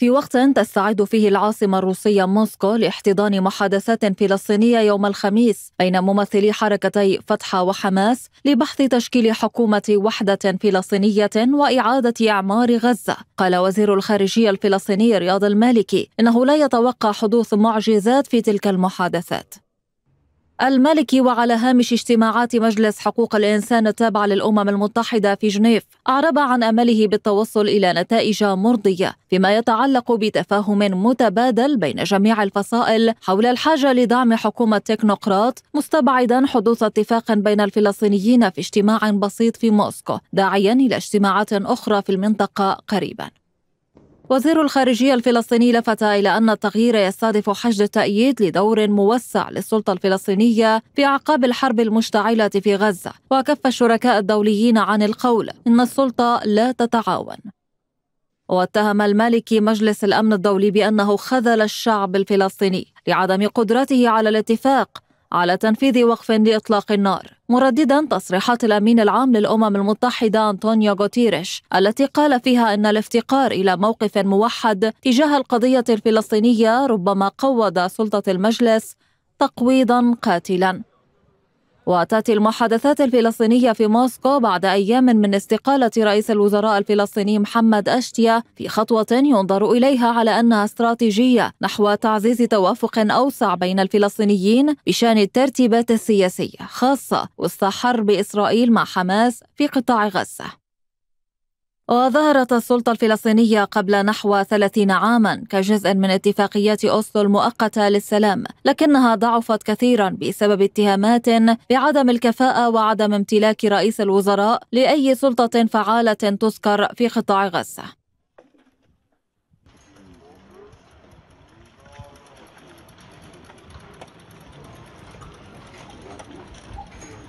في وقت تستعد فيه العاصمة الروسية موسكو لاحتضان محادثات فلسطينية يوم الخميس بين ممثلي حركتي فتح وحماس لبحث تشكيل حكومة وحدة فلسطينية وإعادة إعمار غزة قال وزير الخارجية الفلسطيني رياض المالكي إنه لا يتوقع حدوث معجزات في تلك المحادثات المالكي وعلى هامش اجتماعات مجلس حقوق الإنسان التابع للأمم المتحدة في جنيف أعرب عن أمله بالتوصل إلى نتائج مرضية فيما يتعلق بتفاهم متبادل بين جميع الفصائل حول الحاجة لدعم حكومة تكنوقراط مستبعدا حدوث اتفاق بين الفلسطينيين في اجتماع بسيط في موسكو داعيا إلى اجتماعات أخرى في المنطقة قريبا وزير الخارجية الفلسطيني لفت إلى أن التغيير يستهدف حشد التأييد لدور موسع للسلطة الفلسطينية في أعقاب الحرب المشتعلة في غزة وكف الشركاء الدوليين عن القول إن السلطة لا تتعاون واتهم المالكي مجلس الأمن الدولي بأنه خذل الشعب الفلسطيني لعدم قدرته على الاتفاق على تنفيذ وقف لإطلاق النار مرددا تصريحات الأمين العام للأمم المتحدة أنطونيو غوتيريش التي قال فيها أن الافتقار إلى موقف موحد تجاه القضية الفلسطينية ربما قوض سلطة المجلس تقويضا قاتلا وتأتي المحادثات الفلسطينية في موسكو بعد أيام من استقالة رئيس الوزراء الفلسطيني محمد أشتيا في خطوة ينظر إليها على أنها استراتيجية نحو تعزيز توافق أوسع بين الفلسطينيين بشأن الترتيبات السياسية خاصة وسط حرب إسرائيل مع حماس في قطاع غزة وظهرت السلطة الفلسطينية قبل نحو 30 عاما كجزء من اتفاقيات أوسلو المؤقتة للسلام لكنها ضعفت كثيرا بسبب اتهامات بعدم الكفاءة وعدم امتلاك رئيس الوزراء لأي سلطة فعالة تذكر في قطاع غزة